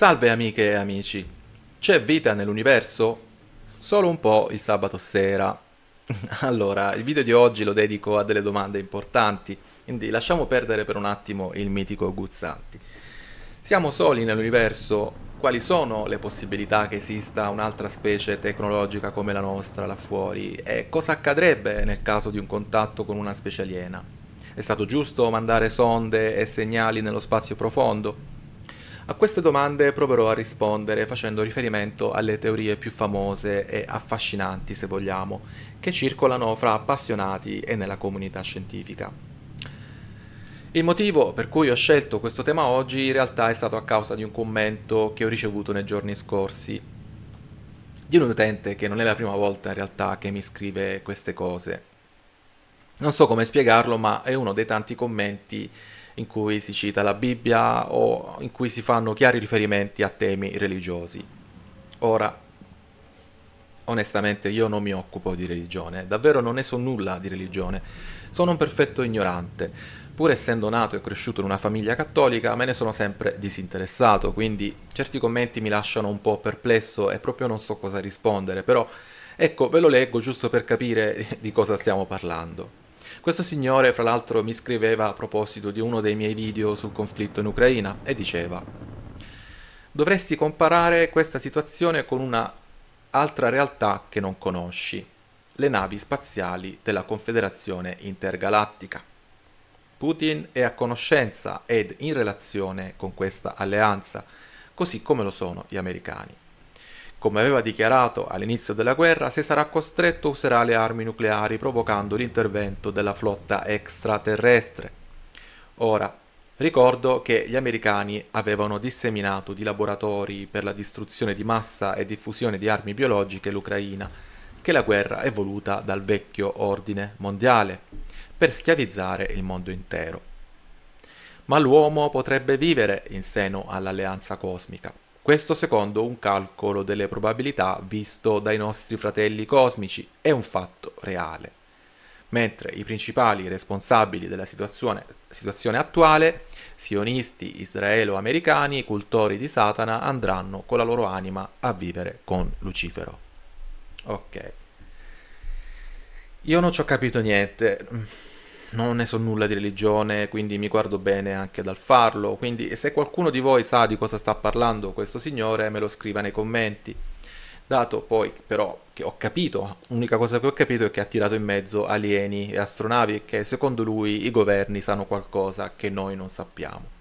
Salve amiche e amici. C'è vita nell'universo? Solo un po' il sabato sera. allora, il video di oggi lo dedico a delle domande importanti, quindi lasciamo perdere per un attimo il mitico Guzzanti. Siamo soli nell'universo? Quali sono le possibilità che esista un'altra specie tecnologica come la nostra là fuori? E cosa accadrebbe nel caso di un contatto con una specie aliena? È stato giusto mandare sonde e segnali nello spazio profondo? A queste domande proverò a rispondere facendo riferimento alle teorie più famose e affascinanti, se vogliamo, che circolano fra appassionati e nella comunità scientifica. Il motivo per cui ho scelto questo tema oggi in realtà è stato a causa di un commento che ho ricevuto nei giorni scorsi di un utente che non è la prima volta in realtà che mi scrive queste cose. Non so come spiegarlo, ma è uno dei tanti commenti in cui si cita la Bibbia o in cui si fanno chiari riferimenti a temi religiosi. Ora, onestamente io non mi occupo di religione, davvero non ne so nulla di religione, sono un perfetto ignorante. Pur essendo nato e cresciuto in una famiglia cattolica, me ne sono sempre disinteressato, quindi certi commenti mi lasciano un po' perplesso e proprio non so cosa rispondere, però ecco, ve lo leggo giusto per capire di cosa stiamo parlando. Questo signore, fra l'altro, mi scriveva a proposito di uno dei miei video sul conflitto in Ucraina e diceva Dovresti comparare questa situazione con una altra realtà che non conosci, le navi spaziali della Confederazione Intergalattica. Putin è a conoscenza ed in relazione con questa alleanza, così come lo sono gli americani. Come aveva dichiarato all'inizio della guerra, se sarà costretto userà le armi nucleari provocando l'intervento della flotta extraterrestre. Ora, ricordo che gli americani avevano disseminato di laboratori per la distruzione di massa e diffusione di armi biologiche l'Ucraina, che la guerra è voluta dal vecchio ordine mondiale, per schiavizzare il mondo intero. Ma l'uomo potrebbe vivere in seno all'alleanza cosmica questo secondo un calcolo delle probabilità visto dai nostri fratelli cosmici è un fatto reale, mentre i principali responsabili della situazione, situazione attuale, sionisti israelo-americani, cultori di Satana, andranno con la loro anima a vivere con Lucifero. Ok. Io non ci ho capito niente non ne so nulla di religione, quindi mi guardo bene anche dal farlo. Quindi se qualcuno di voi sa di cosa sta parlando questo signore, me lo scriva nei commenti. Dato poi però che ho capito, l'unica cosa che ho capito è che ha tirato in mezzo alieni e astronavi e che secondo lui i governi sanno qualcosa che noi non sappiamo.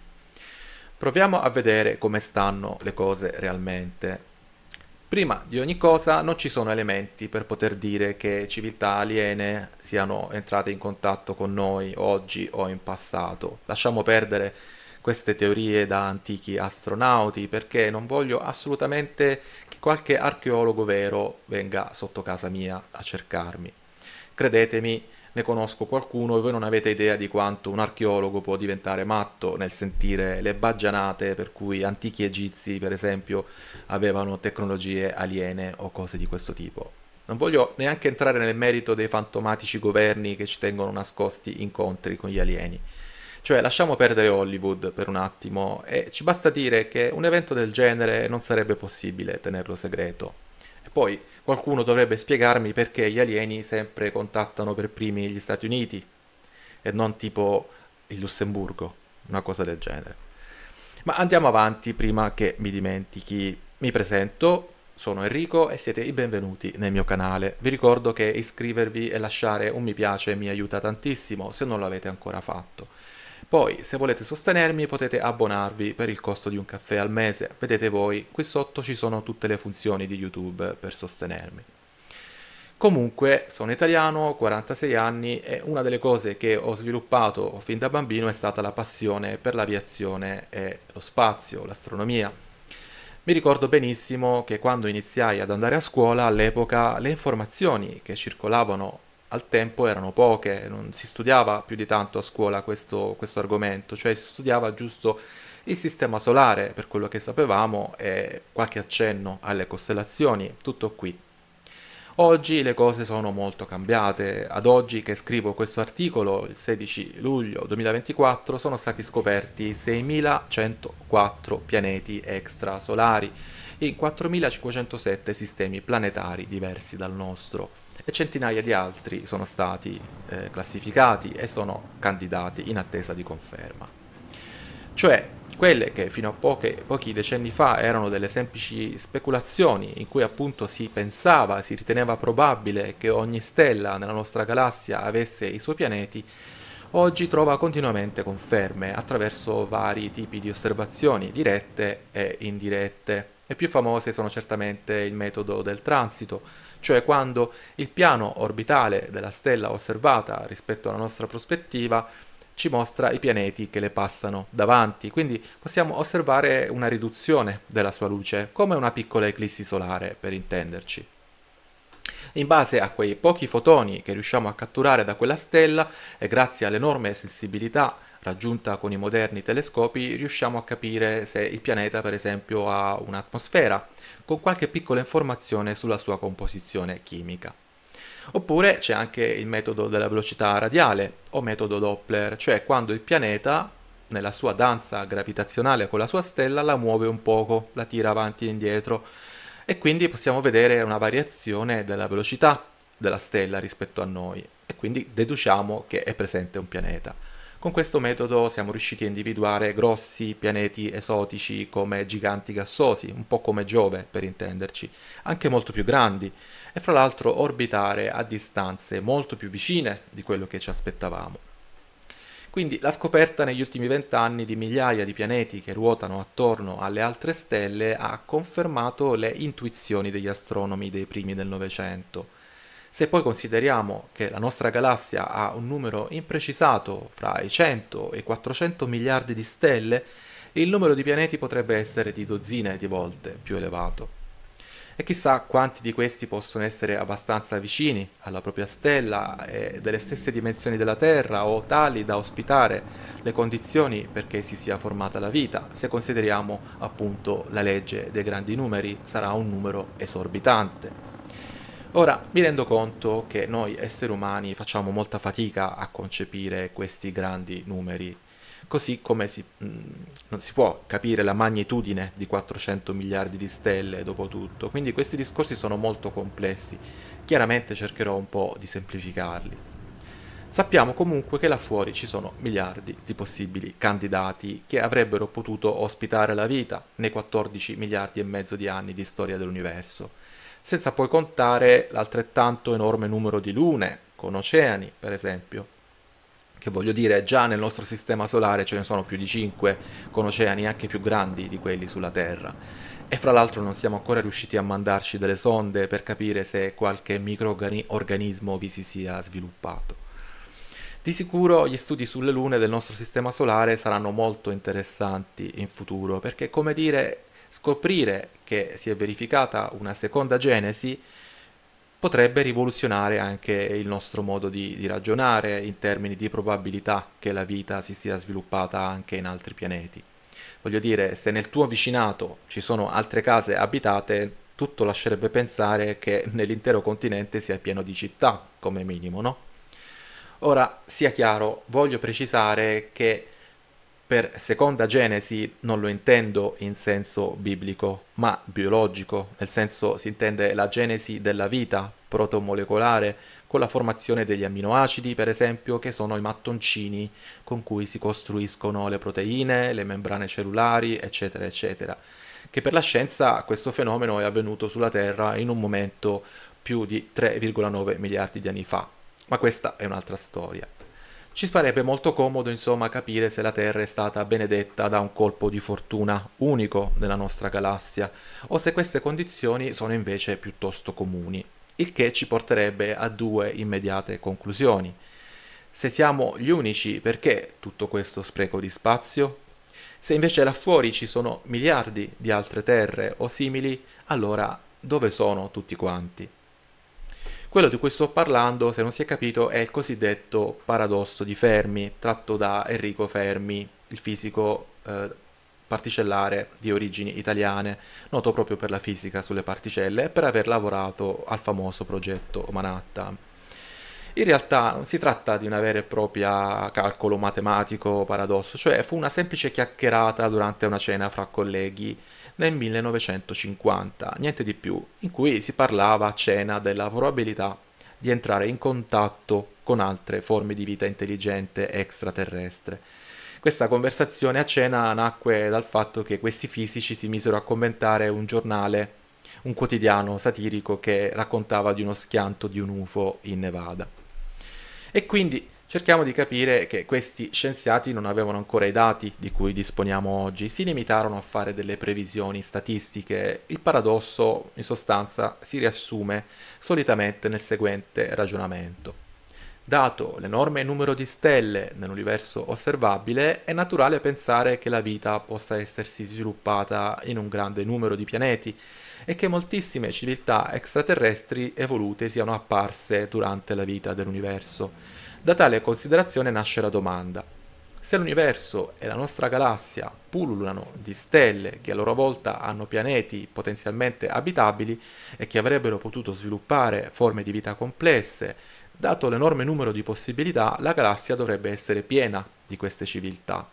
Proviamo a vedere come stanno le cose realmente. Prima di ogni cosa non ci sono elementi per poter dire che civiltà aliene siano entrate in contatto con noi oggi o in passato. Lasciamo perdere queste teorie da antichi astronauti perché non voglio assolutamente che qualche archeologo vero venga sotto casa mia a cercarmi. Credetemi, ne conosco qualcuno e voi non avete idea di quanto un archeologo può diventare matto nel sentire le baggianate per cui antichi egizi, per esempio, avevano tecnologie aliene o cose di questo tipo. Non voglio neanche entrare nel merito dei fantomatici governi che ci tengono nascosti incontri con gli alieni. Cioè, lasciamo perdere Hollywood per un attimo e ci basta dire che un evento del genere non sarebbe possibile tenerlo segreto. Poi qualcuno dovrebbe spiegarmi perché gli alieni sempre contattano per primi gli Stati Uniti e non tipo il Lussemburgo, una cosa del genere. Ma andiamo avanti prima che mi dimentichi. Mi presento, sono Enrico e siete i benvenuti nel mio canale. Vi ricordo che iscrivervi e lasciare un mi piace mi aiuta tantissimo se non l'avete ancora fatto. Poi, se volete sostenermi, potete abbonarvi per il costo di un caffè al mese. Vedete voi, qui sotto ci sono tutte le funzioni di YouTube per sostenermi. Comunque, sono italiano, ho 46 anni e una delle cose che ho sviluppato fin da bambino è stata la passione per l'aviazione e lo spazio, l'astronomia. Mi ricordo benissimo che quando iniziai ad andare a scuola all'epoca le informazioni che circolavano al tempo erano poche, non si studiava più di tanto a scuola questo, questo argomento, cioè si studiava giusto il sistema solare, per quello che sapevamo, e qualche accenno alle costellazioni, tutto qui. Oggi le cose sono molto cambiate, ad oggi che scrivo questo articolo, il 16 luglio 2024, sono stati scoperti 6.104 pianeti extrasolari in 4.507 sistemi planetari diversi dal nostro e centinaia di altri sono stati eh, classificati e sono candidati in attesa di conferma. Cioè, quelle che fino a poche, pochi decenni fa erano delle semplici speculazioni in cui appunto si pensava, si riteneva probabile che ogni stella nella nostra galassia avesse i suoi pianeti, oggi trova continuamente conferme attraverso vari tipi di osservazioni dirette e indirette. Le più famose sono certamente il metodo del transito, cioè quando il piano orbitale della stella osservata rispetto alla nostra prospettiva ci mostra i pianeti che le passano davanti, quindi possiamo osservare una riduzione della sua luce, come una piccola eclissi solare per intenderci. In base a quei pochi fotoni che riusciamo a catturare da quella stella e grazie all'enorme sensibilità raggiunta con i moderni telescopi, riusciamo a capire se il pianeta per esempio ha un'atmosfera con qualche piccola informazione sulla sua composizione chimica. Oppure c'è anche il metodo della velocità radiale o metodo Doppler, cioè quando il pianeta nella sua danza gravitazionale con la sua stella la muove un poco, la tira avanti e indietro e quindi possiamo vedere una variazione della velocità della stella rispetto a noi e quindi deduciamo che è presente un pianeta. Con questo metodo siamo riusciti a individuare grossi pianeti esotici come giganti gassosi, un po' come Giove per intenderci, anche molto più grandi, e fra l'altro orbitare a distanze molto più vicine di quello che ci aspettavamo. Quindi la scoperta negli ultimi vent'anni di migliaia di pianeti che ruotano attorno alle altre stelle ha confermato le intuizioni degli astronomi dei primi del Novecento se poi consideriamo che la nostra galassia ha un numero imprecisato fra i 100 e i 400 miliardi di stelle, il numero di pianeti potrebbe essere di dozzine di volte più elevato. E chissà quanti di questi possono essere abbastanza vicini alla propria stella e delle stesse dimensioni della Terra o tali da ospitare le condizioni perché si sia formata la vita. Se consideriamo appunto la legge dei grandi numeri sarà un numero esorbitante. Ora, mi rendo conto che noi esseri umani facciamo molta fatica a concepire questi grandi numeri, così come si, mm, non si può capire la magnitudine di 400 miliardi di stelle dopo tutto, quindi questi discorsi sono molto complessi, chiaramente cercherò un po' di semplificarli. Sappiamo comunque che là fuori ci sono miliardi di possibili candidati che avrebbero potuto ospitare la vita nei 14 miliardi e mezzo di anni di storia dell'universo senza poi contare l'altrettanto enorme numero di lune, con oceani per esempio, che voglio dire già nel nostro sistema solare ce ne sono più di 5 con oceani anche più grandi di quelli sulla Terra. E fra l'altro non siamo ancora riusciti a mandarci delle sonde per capire se qualche microorganismo vi si sia sviluppato. Di sicuro gli studi sulle lune del nostro sistema solare saranno molto interessanti in futuro perché come dire scoprire che si è verificata una seconda genesi potrebbe rivoluzionare anche il nostro modo di, di, ragionare in termini di probabilità che la vita si sia sviluppata anche in altri pianeti. Voglio dire, se nel tuo vicinato ci sono altre case abitate, tutto lascerebbe pensare che nell'intero continente sia pieno di città, come minimo, no? Ora, sia chiaro, voglio precisare che per seconda genesi non lo intendo in senso biblico, ma biologico, nel senso si intende la genesi della vita protomolecolare, con la formazione degli amminoacidi, per esempio, che sono i mattoncini con cui si costruiscono le proteine, le membrane cellulari, eccetera, eccetera. Che per la scienza questo fenomeno è avvenuto sulla Terra in un momento più di 3,9 miliardi di anni fa. Ma questa è un'altra storia. Ci farebbe molto comodo, insomma, capire se la Terra è stata benedetta da un colpo di fortuna unico nella nostra galassia, o se queste condizioni sono invece piuttosto comuni, il che ci porterebbe a due immediate conclusioni. Se siamo gli unici, perché tutto questo spreco di spazio? Se invece là fuori ci sono miliardi di altre terre o simili, allora dove sono tutti quanti? Quello di cui sto parlando, se non si è capito, è il cosiddetto paradosso di Fermi, tratto da Enrico Fermi, il fisico eh, particellare di origini italiane, noto proprio per la fisica sulle particelle e per aver lavorato al famoso progetto Manhattan. In realtà non si tratta di una vera e propria calcolo matematico paradosso, cioè fu una semplice chiacchierata durante una cena fra colleghi nel 1950, niente di più, in cui si parlava a cena della probabilità di entrare in contatto con altre forme di vita intelligente extraterrestre. Questa conversazione a cena nacque dal fatto che questi fisici si misero a commentare un giornale, un quotidiano satirico che raccontava di uno schianto di un UFO in Nevada. E quindi cerchiamo di capire che questi scienziati non avevano ancora i dati di cui disponiamo oggi, si limitarono a fare delle previsioni statistiche. Il paradosso, in sostanza, si riassume solitamente nel seguente ragionamento. Dato l'enorme numero di stelle nell'universo osservabile, è naturale pensare che la vita possa essersi sviluppata in un grande numero di pianeti e che moltissime civiltà extraterrestri evolute siano apparse durante la vita dell'universo. Da tale considerazione nasce la domanda. Se l'universo e la nostra galassia pullulano di stelle che a loro volta hanno pianeti potenzialmente abitabili e che avrebbero potuto sviluppare forme di vita complesse, dato l'enorme numero di possibilità, la galassia dovrebbe essere piena di queste civiltà.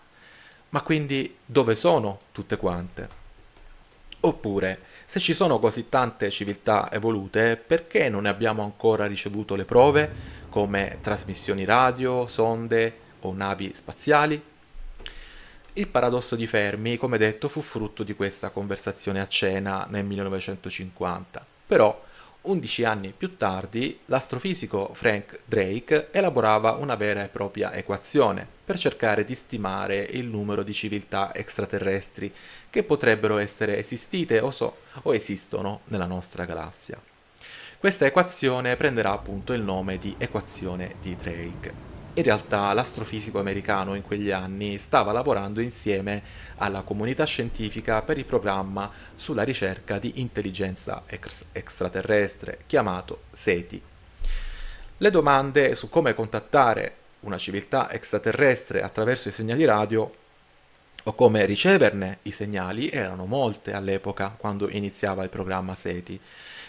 Ma quindi dove sono tutte quante? Oppure, se ci sono così tante civiltà evolute, perché non ne abbiamo ancora ricevuto le prove? come trasmissioni radio, sonde o navi spaziali. Il paradosso di Fermi, come detto, fu frutto di questa conversazione a cena nel 1950, però 11 anni più tardi l'astrofisico Frank Drake elaborava una vera e propria equazione per cercare di stimare il numero di civiltà extraterrestri che potrebbero essere esistite o, so, o esistono nella nostra galassia. Questa equazione prenderà appunto il nome di equazione di Drake. In realtà l'astrofisico americano in quegli anni stava lavorando insieme alla comunità scientifica per il programma sulla ricerca di intelligenza ex- extraterrestre chiamato SETI. Le domande su come contattare una civiltà extraterrestre attraverso i segnali radio o come riceverne i segnali erano molte all'epoca quando iniziava il programma SETI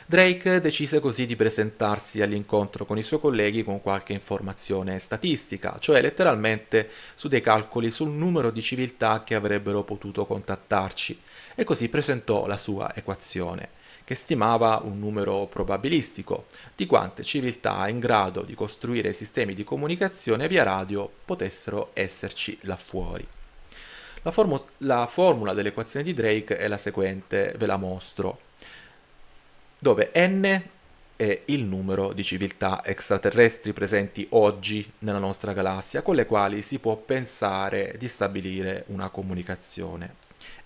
Drake decise così di presentarsi all'incontro con i suoi colleghi con qualche informazione statistica, cioè letteralmente su dei calcoli sul numero di civiltà che avrebbero potuto contattarci, e così presentò la sua equazione che stimava un numero probabilistico di quante civiltà in grado di costruire sistemi di comunicazione via radio potessero esserci là fuori. La, formu- la formula dell'equazione di Drake è la seguente, ve la mostro dove n è il numero di civiltà extraterrestri presenti oggi nella nostra galassia con le quali si può pensare di stabilire una comunicazione.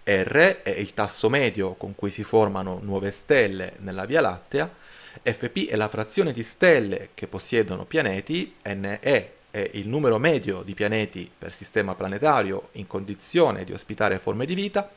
R è il tasso medio con cui si formano nuove stelle nella Via Lattea, Fp è la frazione di stelle che possiedono pianeti, Ne è il numero medio di pianeti per sistema planetario in condizione di ospitare forme di vita,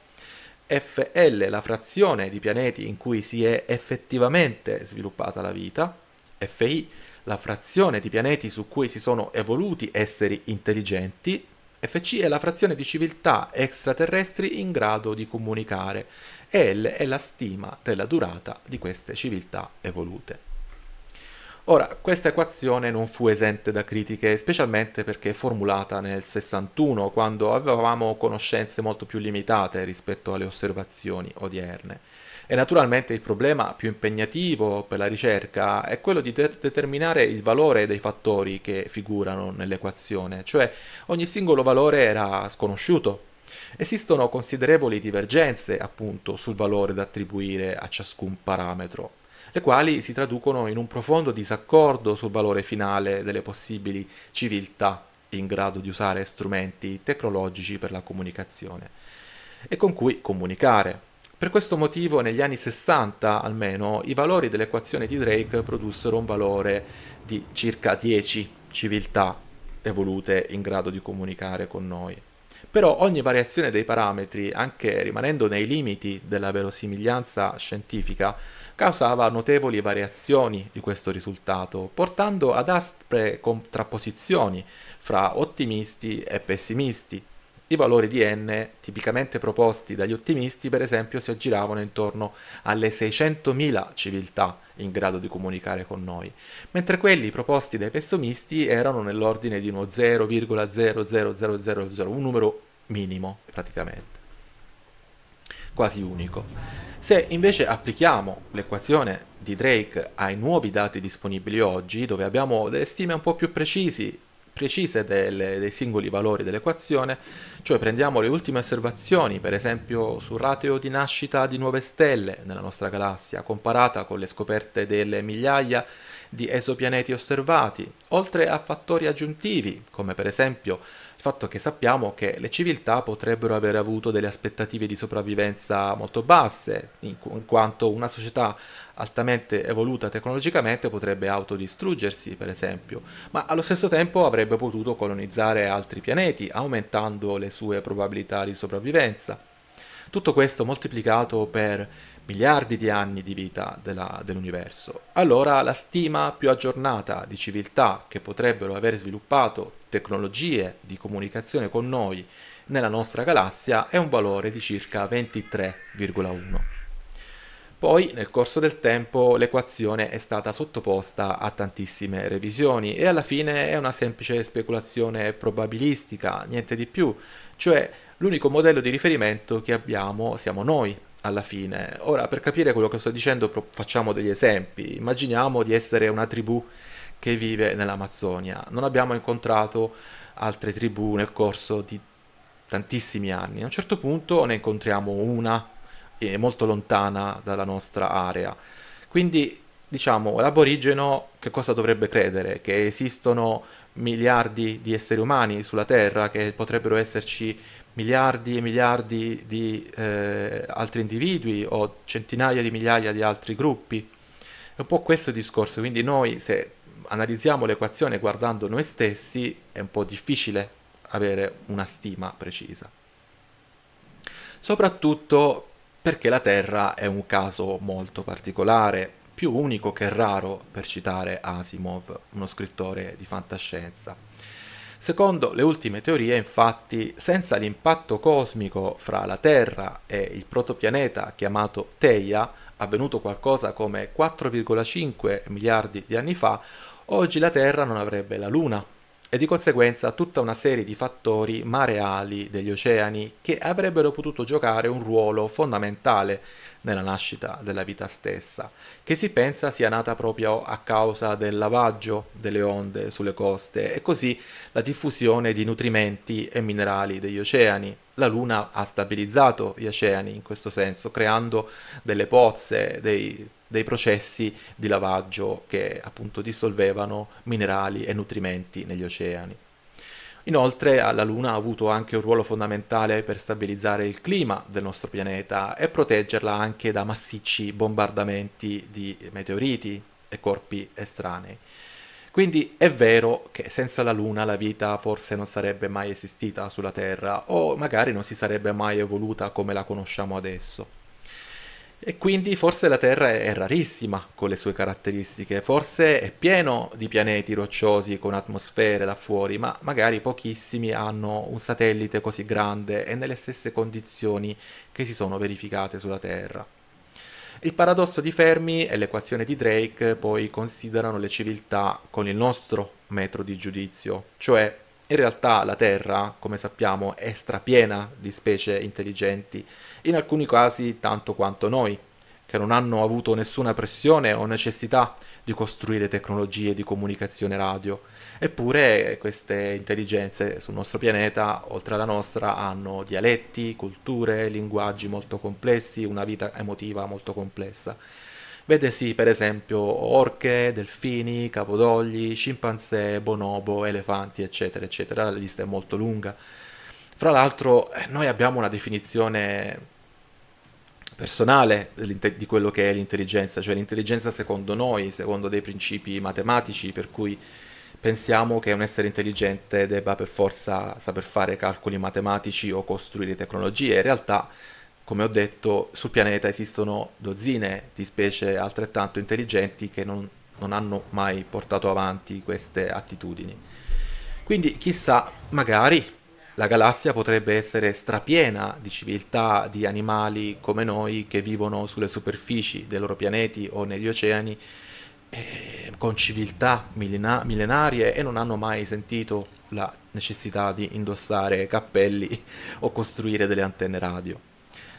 FL la frazione di pianeti in cui si è effettivamente sviluppata la vita, FI la frazione di pianeti su cui si sono evoluti esseri intelligenti, FC è la frazione di civiltà extraterrestri in grado di comunicare e L è la stima della durata di queste civiltà evolute. Ora, questa equazione non fu esente da critiche, specialmente perché formulata nel 61, quando avevamo conoscenze molto più limitate rispetto alle osservazioni odierne. E naturalmente il problema più impegnativo per la ricerca è quello di ter- determinare il valore dei fattori che figurano nell'equazione, cioè ogni singolo valore era sconosciuto. Esistono considerevoli divergenze appunto sul valore da attribuire a ciascun parametro le quali si traducono in un profondo disaccordo sul valore finale delle possibili civiltà in grado di usare strumenti tecnologici per la comunicazione e con cui comunicare. Per questo motivo negli anni 60 almeno i valori dell'equazione di Drake produssero un valore di circa 10 civiltà evolute in grado di comunicare con noi. Però ogni variazione dei parametri, anche rimanendo nei limiti della verosimiglianza scientifica, causava notevoli variazioni di questo risultato, portando ad aspre contrapposizioni fra ottimisti e pessimisti. I valori di n tipicamente proposti dagli ottimisti, per esempio, si aggiravano intorno alle 600.000 civiltà in grado di comunicare con noi, mentre quelli proposti dai pessimisti erano nell'ordine di uno 0,00001, un numero minimo praticamente quasi unico. Se invece applichiamo l'equazione di Drake ai nuovi dati disponibili oggi, dove abbiamo delle stime un po' più precisi, precise delle, dei singoli valori dell'equazione, cioè prendiamo le ultime osservazioni, per esempio sul rateo di nascita di nuove stelle nella nostra galassia, comparata con le scoperte delle migliaia di esopianeti osservati, oltre a fattori aggiuntivi, come per esempio il fatto che sappiamo che le civiltà potrebbero aver avuto delle aspettative di sopravvivenza molto basse, in, qu- in quanto una società altamente evoluta tecnologicamente potrebbe autodistruggersi, per esempio, ma allo stesso tempo avrebbe potuto colonizzare altri pianeti, aumentando le sue probabilità di sopravvivenza. Tutto questo moltiplicato per miliardi di anni di vita della, dell'universo. Allora la stima più aggiornata di civiltà che potrebbero aver sviluppato tecnologie di comunicazione con noi nella nostra galassia è un valore di circa 23,1. Poi nel corso del tempo l'equazione è stata sottoposta a tantissime revisioni e alla fine è una semplice speculazione probabilistica, niente di più, cioè l'unico modello di riferimento che abbiamo siamo noi alla fine. Ora, per capire quello che sto dicendo, facciamo degli esempi. Immaginiamo di essere una tribù che vive nell'Amazzonia. Non abbiamo incontrato altre tribù nel corso di tantissimi anni. A un certo punto ne incontriamo una eh, molto lontana dalla nostra area. Quindi, diciamo, l'aborigeno che cosa dovrebbe credere? Che esistono miliardi di esseri umani sulla Terra, che potrebbero esserci miliardi e miliardi di eh, altri individui o centinaia di migliaia di altri gruppi. È un po' questo il discorso, quindi noi se analizziamo l'equazione guardando noi stessi è un po' difficile avere una stima precisa. Soprattutto perché la Terra è un caso molto particolare, più unico che raro per citare Asimov, uno scrittore di fantascienza. Secondo le ultime teorie, infatti, senza l'impatto cosmico fra la Terra e il protopianeta chiamato Teia, avvenuto qualcosa come 4,5 miliardi di anni fa, oggi la Terra non avrebbe la Luna, e di conseguenza tutta una serie di fattori mareali degli oceani che avrebbero potuto giocare un ruolo fondamentale nella nascita della vita stessa, che si pensa sia nata proprio a causa del lavaggio delle onde sulle coste e così la diffusione di nutrimenti e minerali degli oceani. La Luna ha stabilizzato gli oceani in questo senso, creando delle pozze, dei dei processi di lavaggio che appunto dissolvevano minerali e nutrimenti negli oceani. Inoltre la Luna ha avuto anche un ruolo fondamentale per stabilizzare il clima del nostro pianeta e proteggerla anche da massicci bombardamenti di meteoriti e corpi estranei. Quindi è vero che senza la Luna la vita forse non sarebbe mai esistita sulla Terra o magari non si sarebbe mai evoluta come la conosciamo adesso. E quindi forse la Terra è rarissima con le sue caratteristiche, forse è pieno di pianeti rocciosi con atmosfere là fuori, ma magari pochissimi hanno un satellite così grande e nelle stesse condizioni che si sono verificate sulla Terra. Il paradosso di Fermi e l'equazione di Drake poi considerano le civiltà con il nostro metro di giudizio, cioè in realtà la Terra, come sappiamo, è strapiena di specie intelligenti, in alcuni casi tanto quanto noi, che non hanno avuto nessuna pressione o necessità di costruire tecnologie di comunicazione radio. Eppure queste intelligenze sul nostro pianeta, oltre alla nostra, hanno dialetti, culture, linguaggi molto complessi, una vita emotiva molto complessa. Vedesi per esempio orche, delfini, capodogli, scimpanzé, bonobo, elefanti, eccetera, eccetera. La lista è molto lunga. Fra l'altro, eh, noi abbiamo una definizione personale di quello che è l'intelligenza, cioè l'intelligenza secondo noi, secondo dei principi matematici, per cui pensiamo che un essere intelligente debba per forza saper fare calcoli matematici o costruire tecnologie. In realtà come ho detto, sul pianeta esistono dozzine di specie altrettanto intelligenti che non, non hanno mai portato avanti queste attitudini. Quindi chissà, magari la galassia potrebbe essere strapiena di civiltà, di animali come noi che vivono sulle superfici dei loro pianeti o negli oceani, eh, con civiltà millena- millenarie e non hanno mai sentito la necessità di indossare cappelli o costruire delle antenne radio.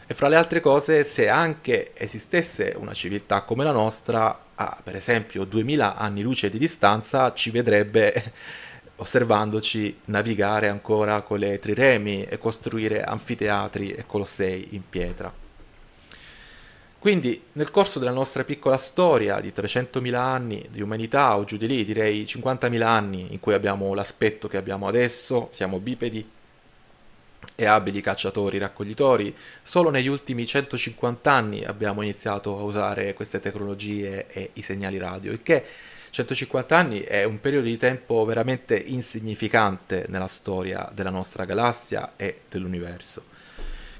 E fra le altre cose, se anche esistesse una civiltà come la nostra, a per esempio 2000 anni luce di distanza, ci vedrebbe osservandoci navigare ancora con le triremi e costruire anfiteatri e colossei in pietra. Quindi nel corso della nostra piccola storia di 300.000 anni di umanità o giù di lì, direi 50.000 anni in cui abbiamo l'aspetto che abbiamo adesso, siamo bipedi, e abili cacciatori raccoglitori, solo negli ultimi 150 anni abbiamo iniziato a usare queste tecnologie e i segnali radio, il che 150 anni è un periodo di tempo veramente insignificante nella storia della nostra galassia e dell'universo.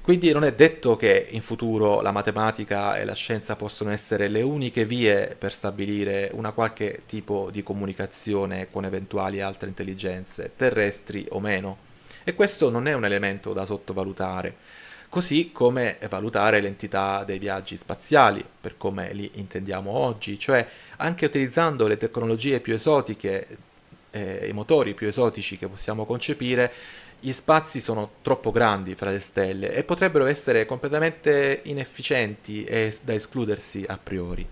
Quindi non è detto che in futuro la matematica e la scienza possono essere le uniche vie per stabilire una qualche tipo di comunicazione con eventuali altre intelligenze, terrestri o meno. E questo non è un elemento da sottovalutare, così come valutare l'entità dei viaggi spaziali, per come li intendiamo oggi, cioè anche utilizzando le tecnologie più esotiche, eh, i motori più esotici che possiamo concepire, gli spazi sono troppo grandi fra le stelle e potrebbero essere completamente inefficienti e da escludersi a priori.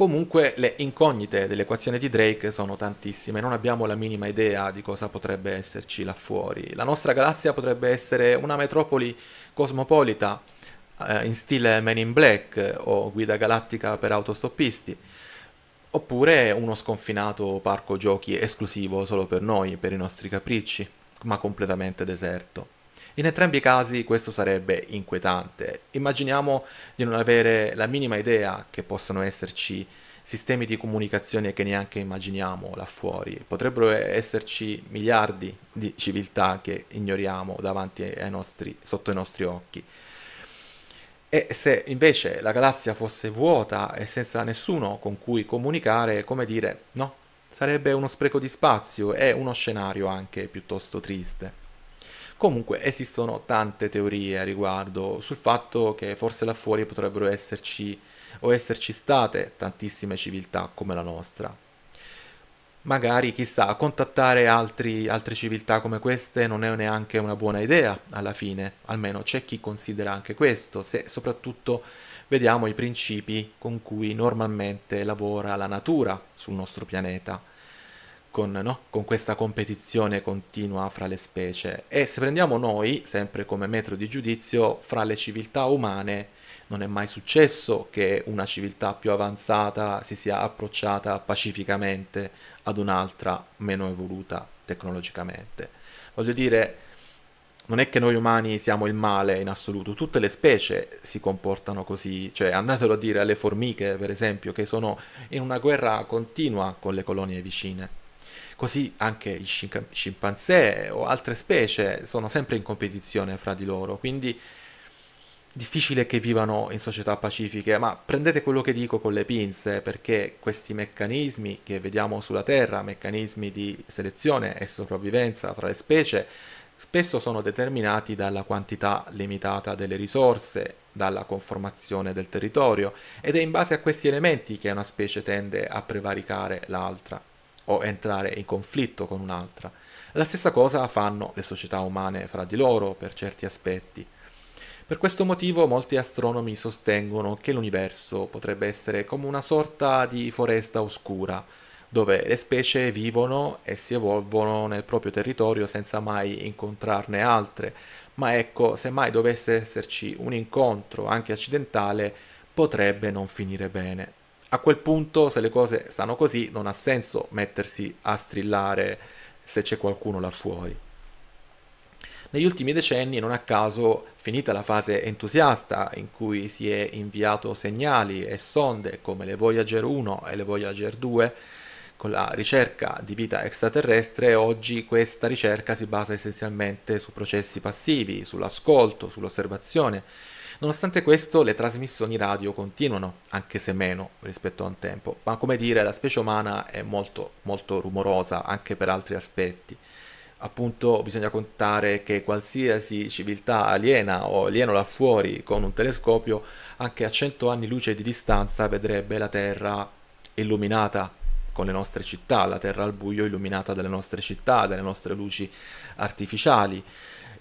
Comunque le incognite dell'equazione di Drake sono tantissime, non abbiamo la minima idea di cosa potrebbe esserci là fuori. La nostra galassia potrebbe essere una metropoli cosmopolita eh, in stile Man in Black o guida galattica per autostoppisti, oppure uno sconfinato parco giochi esclusivo solo per noi, per i nostri capricci, ma completamente deserto. In entrambi i casi questo sarebbe inquietante. Immaginiamo di non avere la minima idea che possano esserci sistemi di comunicazione che neanche immaginiamo là fuori. Potrebbero esserci miliardi di civiltà che ignoriamo davanti ai nostri, sotto i nostri occhi. E se invece la galassia fosse vuota e senza nessuno con cui comunicare, come dire, no, sarebbe uno spreco di spazio e uno scenario anche piuttosto triste. Comunque esistono tante teorie a riguardo sul fatto che forse là fuori potrebbero esserci o esserci state tantissime civiltà come la nostra. Magari, chissà, contattare altri, altre civiltà come queste non è neanche una buona idea, alla fine, almeno c'è chi considera anche questo, se soprattutto vediamo i principi con cui normalmente lavora la natura sul nostro pianeta con, no? con, questa competizione continua fra le specie. E se prendiamo noi, sempre come metro di giudizio, fra le civiltà umane non è mai successo che una civiltà più avanzata si sia approcciata pacificamente ad un'altra meno evoluta tecnologicamente. Voglio dire, non è che noi umani siamo il male in assoluto, tutte le specie si comportano così, cioè andatelo a dire alle formiche, per esempio, che sono in una guerra continua con le colonie vicine Così anche gli scimpanzé o altre specie sono sempre in competizione fra di loro, quindi difficile che vivano in società pacifiche, ma prendete quello che dico con le pinze, perché questi meccanismi che vediamo sulla Terra, meccanismi di selezione e sopravvivenza fra le specie, spesso sono determinati dalla quantità limitata delle risorse, dalla conformazione del territorio ed è in base a questi elementi che una specie tende a prevaricare l'altra o entrare in conflitto con un'altra. La stessa cosa fanno le società umane fra di loro per certi aspetti. Per questo motivo molti astronomi sostengono che l'universo potrebbe essere come una sorta di foresta oscura, dove le specie vivono e si evolvono nel proprio territorio senza mai incontrarne altre. Ma ecco, se mai dovesse esserci un incontro, anche accidentale, potrebbe non finire bene a quel punto, se le cose stanno così, non ha senso mettersi a strillare se c'è qualcuno là fuori. Negli ultimi decenni, non a caso, finita la fase entusiasta in cui si è inviato segnali e sonde come le Voyager 1 e le Voyager 2 con la ricerca di vita extraterrestre, oggi questa ricerca si basa essenzialmente su processi passivi, sull'ascolto, sull'osservazione Nonostante questo, le trasmissioni radio continuano, anche se meno rispetto a un tempo, ma come dire, la specie umana è molto, molto rumorosa anche per altri aspetti. Appunto, bisogna contare che qualsiasi civiltà aliena o alieno là fuori con un telescopio, anche a 100 anni luce di distanza, vedrebbe la Terra illuminata con le nostre città, la Terra al buio illuminata dalle nostre città, dalle nostre luci artificiali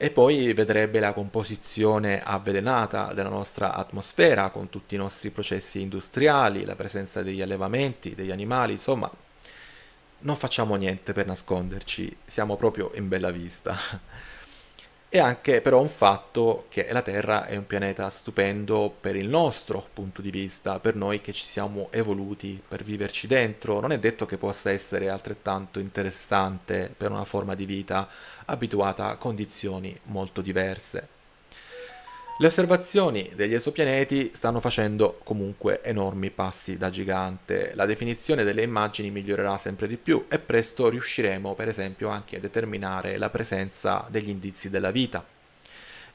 e poi vedrebbe la composizione avvelenata della nostra atmosfera con tutti i nostri processi industriali, la presenza degli allevamenti, degli animali, insomma non facciamo niente per nasconderci, siamo proprio in bella vista. E anche però un fatto che la Terra è un pianeta stupendo per il nostro punto di vista, per noi che ci siamo evoluti per viverci dentro. Non è detto che possa essere altrettanto interessante per una forma di vita abituata a condizioni molto diverse. Le osservazioni degli esopianeti stanno facendo comunque enormi passi da gigante, la definizione delle immagini migliorerà sempre di più e presto riusciremo per esempio anche a determinare la presenza degli indizi della vita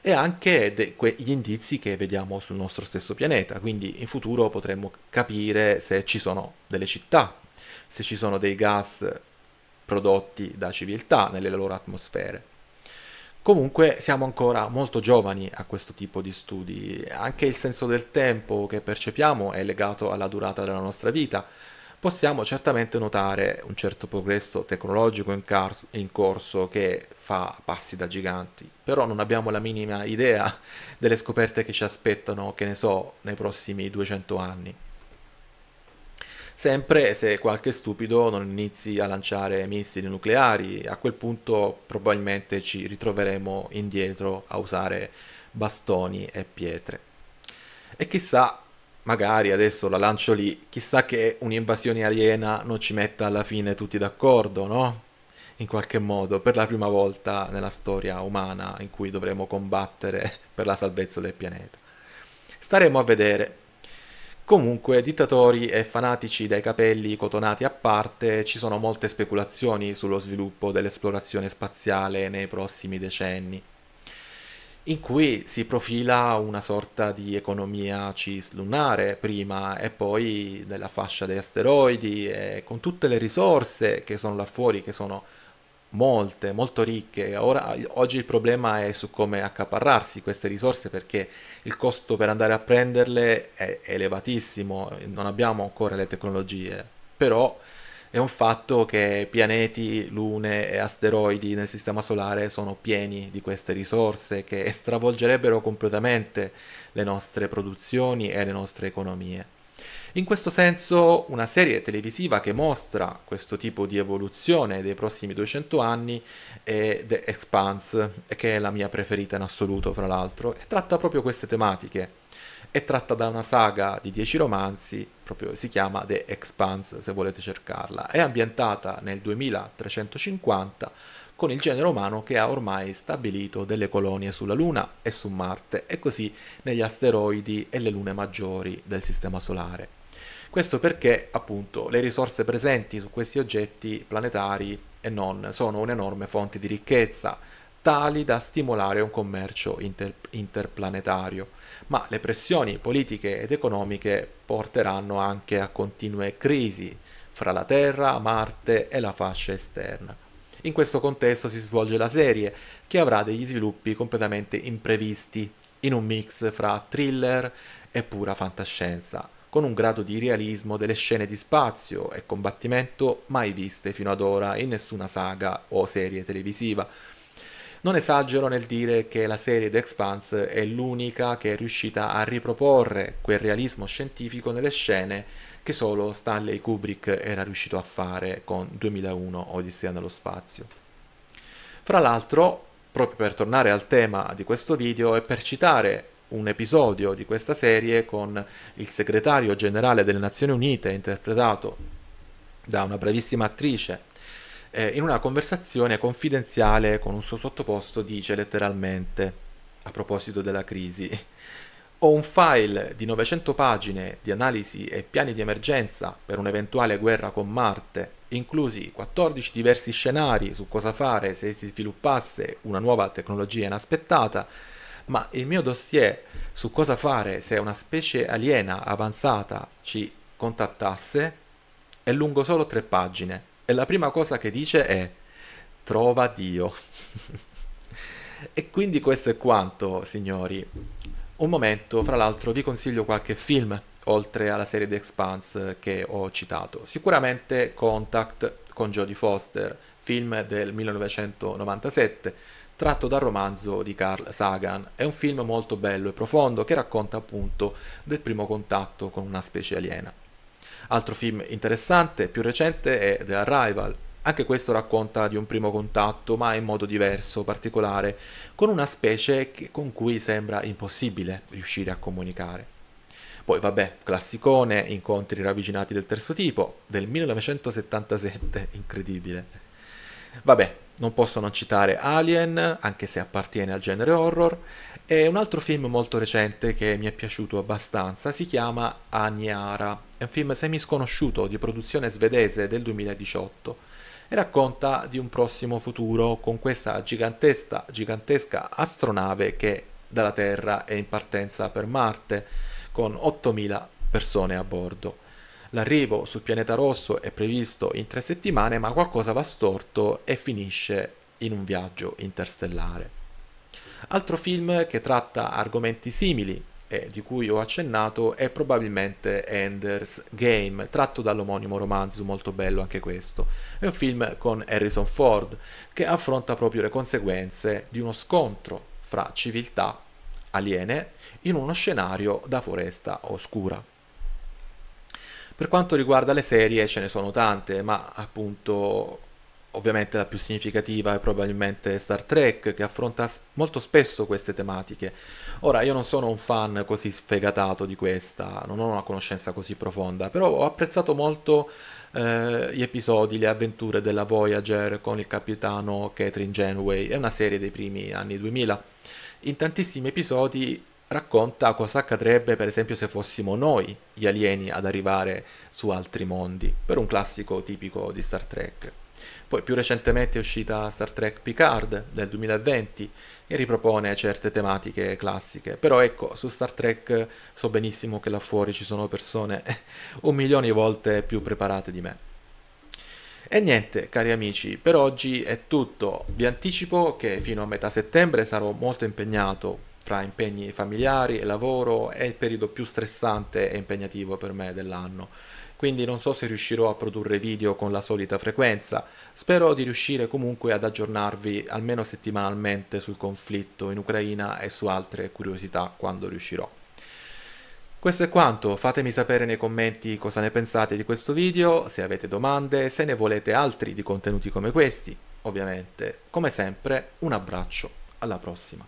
e anche de- gli indizi che vediamo sul nostro stesso pianeta, quindi in futuro potremo capire se ci sono delle città, se ci sono dei gas prodotti da civiltà nelle loro atmosfere. Comunque siamo ancora molto giovani a questo tipo di studi, anche il senso del tempo che percepiamo è legato alla durata della nostra vita. Possiamo certamente notare un certo progresso tecnologico in, cars- in corso che fa passi da giganti, però non abbiamo la minima idea delle scoperte che ci aspettano, che ne so, nei prossimi 200 anni sempre se qualche stupido non inizi a lanciare missili nucleari, a quel punto probabilmente ci ritroveremo indietro a usare bastoni e pietre. E chissà, magari adesso la lancio lì, chissà che un'invasione aliena non ci metta alla fine tutti d'accordo, no? in qualche modo per la prima volta nella storia umana in cui dovremo combattere per la salvezza del pianeta. Staremo a vedere. Comunque, dittatori e fanatici dai capelli cotonati a parte, ci sono molte speculazioni sullo sviluppo dell'esplorazione spaziale nei prossimi decenni, in cui si profila una sorta di economia cislunare prima e poi della fascia degli asteroidi, e con tutte le risorse che sono là fuori, che sono molte, molto ricche. Ora, oggi il problema è su come accaparrarsi queste risorse perché il costo per andare a prenderle è elevatissimo, non abbiamo ancora le tecnologie, però è un fatto che pianeti, lune e asteroidi nel Sistema Solare sono pieni di queste risorse che stravolgerebbero completamente le nostre produzioni e le nostre economie. In questo senso una serie televisiva che mostra questo tipo di evoluzione dei prossimi 200 anni è The Expanse, che è la mia preferita in assoluto fra l'altro, e tratta proprio queste tematiche. È tratta da una saga di 10 romanzi, proprio si chiama The Expanse se volete cercarla. È ambientata nel 2350 con il genere umano che ha ormai stabilito delle colonie sulla Luna e su Marte e così negli asteroidi e le lune maggiori del Sistema Solare. Questo perché appunto le risorse presenti su questi oggetti planetari e non sono un'enorme fonte di ricchezza, tali da stimolare un commercio inter- interplanetario, ma le pressioni politiche ed economiche porteranno anche a continue crisi fra la Terra, Marte e la fascia esterna. In questo contesto si svolge la serie, che avrà degli sviluppi completamente imprevisti, in un mix fra thriller e pura fantascienza, con un grado di realismo delle scene di spazio e combattimento mai viste fino ad ora in nessuna saga o serie televisiva. Non esagero nel dire che la serie The Expanse è l'unica che è riuscita a riproporre quel realismo scientifico nelle scene che solo Stanley Kubrick era riuscito a fare con 2001 Odissea nello spazio. Fra l'altro, proprio per tornare al tema di questo video e per citare un episodio di questa serie con il segretario generale delle Nazioni Unite, interpretato da una bravissima attrice, eh, in una conversazione confidenziale con un suo sottoposto dice letteralmente, a proposito della crisi, ho un file di 900 pagine di analisi e piani di emergenza per un'eventuale guerra con Marte, inclusi 14 diversi scenari su cosa fare se si sviluppasse una nuova tecnologia inaspettata, ma il mio dossier su cosa fare se una specie aliena avanzata ci contattasse è lungo solo tre pagine e la prima cosa che dice è trova Dio. e quindi questo è quanto, signori. Un momento, fra l'altro, vi consiglio qualche film oltre alla serie The Expanse che ho citato. Sicuramente Contact con Jodie Foster, film del 1997 tratto dal romanzo di Carl Sagan. È un film molto bello e profondo che racconta appunto del primo contatto con una specie aliena. Altro film interessante, più recente, è The Arrival. Anche questo racconta di un primo contatto, ma in modo diverso, particolare, con una specie che, con cui sembra impossibile riuscire a comunicare. Poi vabbè, classicone, incontri ravvicinati del terzo tipo, del 1977, incredibile. Vabbè, non posso non citare Alien, anche se appartiene al genere horror, e un altro film molto recente che mi è piaciuto abbastanza si chiama Aniara. È un film semisconosciuto di produzione svedese del 2018 e racconta di un prossimo futuro con questa gigantesca, gigantesca astronave che dalla Terra è in partenza per Marte con 8.000 persone a bordo. L'arrivo sul pianeta rosso è previsto in tre settimane, ma qualcosa va storto e finisce in un viaggio interstellare. Altro film che tratta argomenti simili e di cui ho accennato è probabilmente Ender's Game, tratto dall'omonimo romanzo, molto bello anche questo. È un film con Harrison Ford che affronta proprio le conseguenze di uno scontro fra civiltà aliene in uno scenario da foresta oscura. Per quanto riguarda le serie ce ne sono tante, ma appunto ovviamente la più significativa è probabilmente Star Trek che affronta molto spesso queste tematiche. Ora io non sono un fan così sfegatato di questa, non ho una conoscenza così profonda, però ho apprezzato molto eh, gli episodi, le avventure della Voyager con il capitano Catherine Genway, è una serie dei primi anni 2000. In tantissimi episodi racconta cosa accadrebbe per esempio se fossimo noi gli alieni ad arrivare su altri mondi, per un classico tipico di Star Trek. Poi più recentemente è uscita Star Trek Picard del 2020 e ripropone certe tematiche classiche, però ecco, su Star Trek so benissimo che là fuori ci sono persone un milione di volte più preparate di me. E niente, cari amici, per oggi è tutto. Vi anticipo che fino a metà settembre sarò molto impegnato fra impegni familiari e lavoro è il periodo più stressante e impegnativo per me dell'anno. Quindi non so se riuscirò a produrre video con la solita frequenza, spero di riuscire comunque ad aggiornarvi almeno settimanalmente sul conflitto in Ucraina e su altre curiosità quando riuscirò. Questo è quanto, fatemi sapere nei commenti cosa ne pensate di questo video, se avete domande, se ne volete altri di contenuti come questi. Ovviamente, come sempre, un abbraccio, alla prossima.